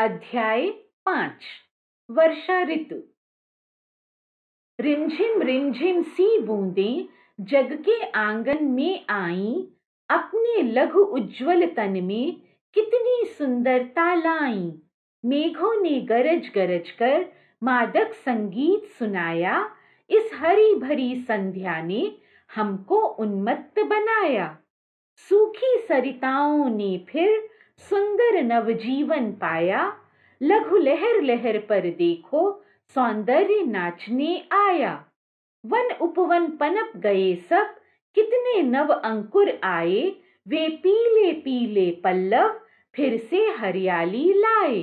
अध्याय पांच वर्षा ऋतु रिमझिम रिमझिम सी बूंदे जग के आंगन में आई अपने लघु उज्जवल तन में कितनी सुंदरता लाई मेघों ने गरज गरज कर मादक संगीत सुनाया इस हरी भरी संध्या ने हमको उन्मत्त बनाया सूखी सरिताओं ने फिर सुंदर नवजीवन पाया लघु लहर लहर पर देखो सौंदर्य नाचने आया वन उपवन पनप गए सब कितने नव अंकुर आए वे पीले पीले पल्लव फिर से हरियाली लाए